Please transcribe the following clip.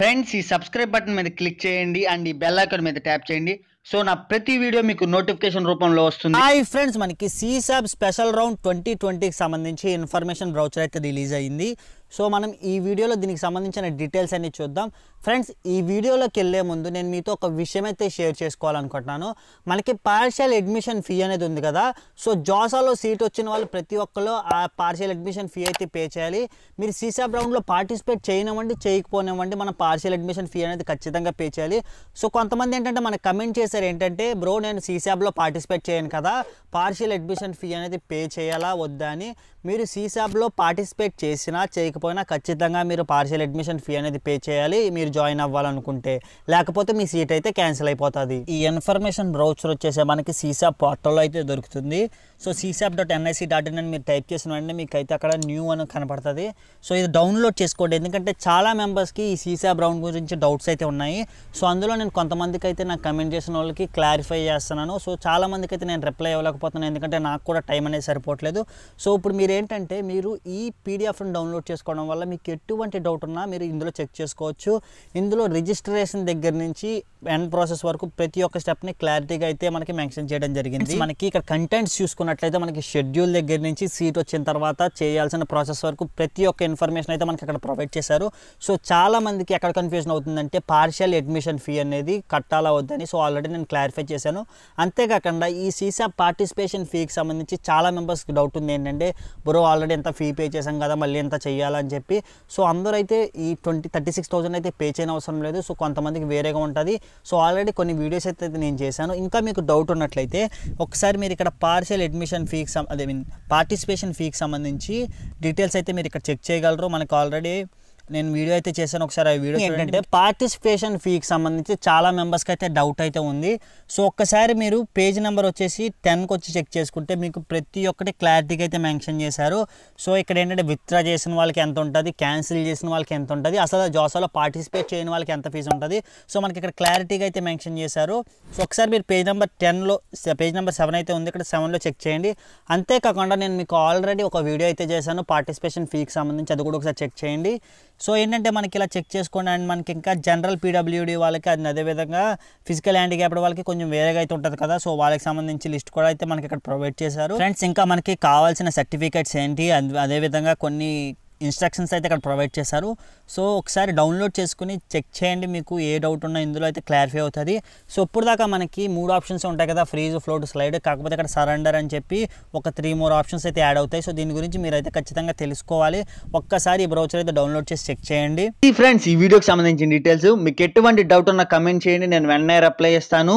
friends ఈ subscribe button మీద click చేయండి అండ్ ఈ బెల్ ఐకాన్ మీద ట్యాప్ చేయండి సో నా ప్రతి వీడియో మీకు నోటిఫికేషన్ రూపంలో వస్తుంది హాయ్ ఫ్రెండ్స్ మనకి సీసాబ్ స్పెషల్ రౌండ్ ట్వంటీ ట్వంటీకి సంబంధించి ఇన్ఫర్మేషన్ బ్రౌచర్ అయితే రిలీజ్ అయ్యింది సో మనం ఈ వీడియోలో దీనికి సంబంధించిన డీటెయిల్స్ అన్ని చూద్దాం ఫ్రెండ్స్ ఈ వీడియోలోకి వెళ్ళే ముందు నేను మీతో ఒక విషయం అయితే షేర్ చేసుకోవాలనుకుంటున్నాను మనకి పార్షియల్ అడ్మిషన్ ఫీ అనేది ఉంది కదా సో జోసాలో సీట్ వచ్చిన వాళ్ళు ప్రతి ఒక్కరు ఆ పార్షియల్ అడ్మిషన్ ఫీ అయితే పే చేయాలి మీరు సీసాబ్ రౌండ్లో పార్టిసిపేట్ చేయనివ్వండి చేయకపోనివ్వండి మనం పార్షియల్ అడ్మిషన్ ఫీ అనేది ఖచ్చితంగా పే చేయాలి సో కొంతమంది ఏంటంటే మనకు కమెంట్ చేసి సార్ ఏంటంటే బ్రో నేను సీసాబ్లో పార్టిసిపేట్ చేయను కదా పార్షియల్ అడ్మిషన్ ఫీ అనేది పే చేయాలా వద్దా అని మీరు సీసాబ్లో పార్టిసిపేట్ చేసినా చేయకపోయినా ఖచ్చితంగా మీరు పార్షియల్ అడ్మిషన్ ఫీ అనేది పే చేయాలి మీరు జాయిన్ అవ్వాలనుకుంటే లేకపోతే మీ సీట్ అయితే క్యాన్సిల్ అయిపోతుంది ఈ ఇన్ఫర్మేషన్ బ్రౌచర్ వచ్చేసి మనకి సీసాబ్ పోర్టల్లో అయితే దొరుకుతుంది so CSAB dot NIC dot in అని మీరు టైప్ చేసిన వెంటనే మీకు అయితే అక్కడ న్యూ అని కనపడుతుంది సో ఇది డౌన్లోడ్ చేసుకోండి ఎందుకంటే చాలా మెంబర్స్కి ఈ సీసాబ్ రౌండ్ గురించి డౌట్స్ అయితే ఉన్నాయి సో అందులో నేను కొంతమందికి అయితే నాకు కమెంట్ చేసిన వాళ్ళకి క్లారిఫై చేస్తున్నాను సో చాలామందికి అయితే నేను రిప్లై ఇవ్వలేకపోతున్నాను ఎందుకంటే నాకు కూడా టైం అనేది సరిపోవట్లేదు సో ఇప్పుడు మీరు ఏంటంటే మీరు ఈ పీడిఎఫ్ను డౌన్లోడ్ చేసుకోవడం వల్ల మీకు ఎటువంటి డౌట్ ఉన్నా మీరు ఇందులో చెక్ చేసుకోవచ్చు ఇందులో రిజిస్ట్రేషన్ దగ్గర నుంచి ఎండ్ ప్రాసెస్ వరకు ప్రతి ఒక్క స్టెప్ని క్లారిటీగా అయితే మనకి మెన్షన్ చేయడం జరిగింది మనకి ఇక్కడ కంటెంట్స్ చూసుకున్నట్లయితే మనకి షెడ్యూల్ దగ్గర నుంచి సీట్ వచ్చిన తర్వాత చేయాల్సిన ప్రాసెస్ వరకు ప్రతి ఒక్క ఇన్ఫర్మేషన్ అయితే మనకి అక్కడ ప్రొవైడ్ చేశారు సో చాలామందికి ఎక్కడ కన్ఫ్యూజన్ అవుతుందంటే పార్షియల్ అడ్మిషన్ ఫీ అనేది కట్టాలా వద్దని సో ఆల్రెడీ నేను క్లారిఫై చేశాను అంతేకాకుండా ఈ సీసా పార్టిసిపేషన్ ఫీకి సంబంధించి చాలా మెంబర్స్కి డౌట్ ఉంది ఏంటంటే బ్రో ఆల్రెడీ ఎంత ఫీ పే చేశాం కదా మళ్ళీ ఎంత చేయాలని చెప్పి సో అందరూ అయితే ఈ ట్వంటీ థర్టీ సిక్స్ థౌసండ్ అయితే పే చేయని అవసరం లేదు సో కొంతమందికి వేరేగా ఉంటుంది సో ఆల్రెడీ కొన్ని వీడియోస్ అయితే నేను చేశాను ఇంకా మీకు డౌట్ ఉన్నట్లయితే ఒకసారి మీరు ఇక్కడ పార్షియల్ అడ్మిషన్ ఫీకి అదే మీన్ పార్టిసిపేషన్ ఫీకి సంబంధించి డీటెయిల్స్ అయితే మీరు ఇక్కడ చెక్ చేయగలరు మనకు ఆల్రెడీ నేను వీడియో అయితే చేశాను ఒకసారి ఆ వీడియో ఏంటంటే పార్టిసిపేషన్ ఫీకి సంబంధించి చాలా మెంబర్స్కి అయితే డౌట్ అయితే ఉంది సో ఒక్కసారి మీరు పేజ్ నెంబర్ వచ్చేసి టెన్కి వచ్చి చెక్ చేసుకుంటే మీకు ప్రతి ఒక్కటి క్లారిటీగా అయితే మెన్షన్ చేశారు సో ఇక్కడ ఏంటంటే విత్డ్రా చేసిన వాళ్ళకి ఎంత ఉంటుంది క్యాన్సిల్ చేసిన వాళ్ళకి ఎంత ఉంటుంది అసలు జోసాలో పార్టిసిపేట్ చేయని వాళ్ళకి ఎంత ఫీజు ఉంటుంది సో మనకి ఇక్కడ క్లారిటీగా అయితే మెన్షన్ చేశారు సో ఒకసారి మీరు పేజ్ నెంబర్ టెన్లో పేజ్ నెంబర్ సెవెన్ అయితే ఉంది ఇక్కడ సెవెన్లో చెక్ చేయండి అంతేకాకుండా నేను మీకు ఆల్రెడీ ఒక వీడియో అయితే చేశాను పార్టిసిపేషన్ ఫీకి సంబంధించి అది కూడా ఒకసారి చెక్ చేయండి సో ఏంటంటే మనకి ఇలా చెక్ చేసుకోండి అండ్ మనకి ఇంకా జనరల్ పీడబ్ల్యూడీ వాళ్ళకి అది అదేవిధంగా ఫిజికల్ హ్యాండిక్యాప్డ్ వాళ్ళకి కొంచెం వేరేగా అయితే ఉంటుంది కదా సో వాళ్ళకి సంబంధించి లిస్ట్ కూడా అయితే మనకి ఇక్కడ ప్రొవైడ్ చేశారు ఫ్రెండ్స్ ఇంకా మనకి కావాల్సిన సర్టిఫికేట్స్ ఏంటి అదేవిధంగా కొన్ని ఇన్స్ట్రక్షన్స్ అయితే ఇక్కడ ప్రొవైడ్ చేశారు సో ఒకసారి డౌన్లోడ్ చేసుకుని చెక్ చేయండి మీకు ఏ డౌట్ ఉన్నా ఇందులో అయితే క్లారిఫై అవుతుంది సో ఇప్పుడు దాకా మనకి మూడు ఆప్షన్స్ ఉంటాయి కదా ఫ్రీజ్ ఫ్లోట్ స్లైడ్ కాకపోతే ఇక్కడ సరెండర్ అని చెప్పి ఒక త్రీ మోర్ ఆప్షన్స్ అయితే యాడ్ అవుతాయి సో దీని గురించి మీరు అయితే ఖచ్చితంగా తెలుసుకోవాలి ఒక్కసారి ఈ బ్రౌచర్ అయితే డౌన్లోడ్ చేసి చెక్ చేయండి ఫ్రెండ్స్ ఈ వీడియోకి సంబంధించిన డీటెయిల్స్ మీకు ఎటువంటి డౌట్ ఉన్నా కమెంట్ చేయండి నేను వెంటనే రిప్లై చేస్తాను